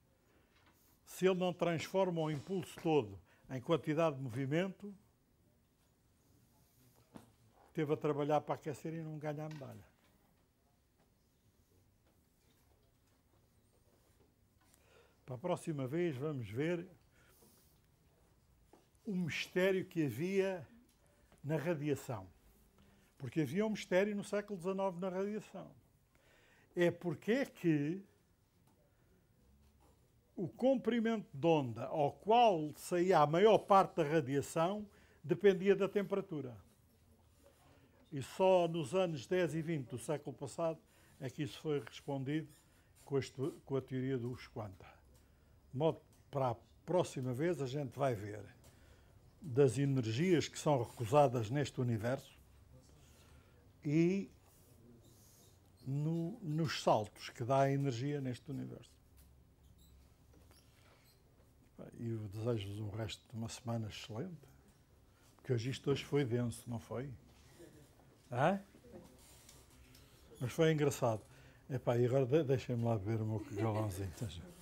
se ele não transforma o impulso todo em quantidade de movimento, teve a trabalhar para aquecer e não ganha a medalha. Para a próxima vez vamos ver o mistério que havia na radiação. Porque havia um mistério no século XIX na radiação. É porque é que o comprimento de onda ao qual saía a maior parte da radiação dependia da temperatura. E só nos anos 10 e 20 do século passado é que isso foi respondido com, este, com a teoria dos quanta. De modo para a próxima vez a gente vai ver das energias que são recusadas neste universo e no, nos saltos que dá a energia neste universo e desejo-vos um resto de uma semana excelente, porque hoje isto hoje foi denso, não foi? Hã? Mas foi engraçado. Epá, e agora deixem-me lá beber o meu galãozinho. Tá,